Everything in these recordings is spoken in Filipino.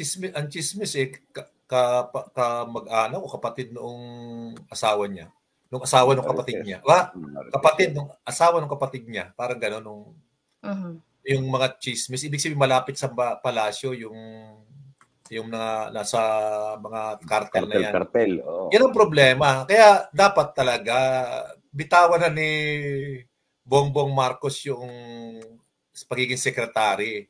chismis, ang chismis eh, ka, ka, ka mag ano o kapatid noong asawa niya. Nung asawa ng kapatid niya. Wa, kapatid nung asawa ng kapatid niya. Parang gano'n nung uh-huh. yung mga chismis. Ibig sabihin malapit sa palasyo yung yung mga nasa mga cartel, cartel na yan. Cartel, oh. Yan ang problema. Kaya dapat talaga bitawan na ni Bongbong Marcos yung pagiging sekretary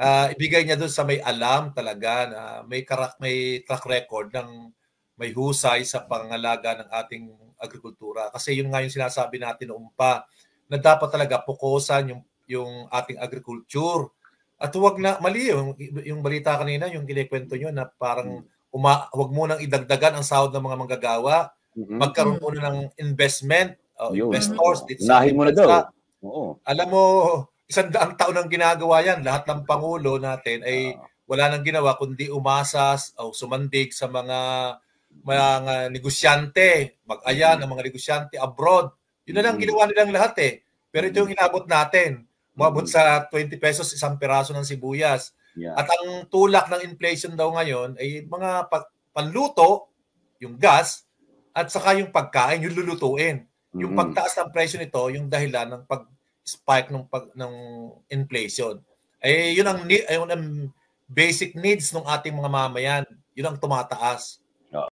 uh, ibigay niya doon sa may alam talaga na may, karak, may track record ng may husay sa pangalaga ng ating agrikultura. Kasi yun nga yung sinasabi natin noon pa na dapat talaga pukusan yung, yung ating agriculture. At huwag na, mali yung, yung balita kanina, yung kinikwento niyo na parang hmm. uma, huwag nang idagdagan ang sahod ng mga manggagawa. Mm-hmm. Magkaroon hmm. muna ng investment, uh, yun. investors. Unahin mo na daw. Oo. Alam mo, isang daang taon ang ginagawa yan. Lahat ng Pangulo natin ay wala nang ginawa kundi umasas o sumandig sa mga mga negosyante, mag-ayan mm. ng mga negosyante abroad. Yun na lang mm. ginawa nilang lahat eh. Pero ito yung mm. inabot natin. Umabot sa 20 pesos isang piraso ng sibuyas. Yeah. At ang tulak ng inflation daw ngayon ay mga pag- panluto, yung gas, at saka yung pagkain, yung lulutuin. Yung pagtaas ng presyo nito, yung dahilan ng pag spike ng pag ng inflation. Eh yun ang ayun eh, ang basic needs ng ating mga mamayan. Yun ang tumataas.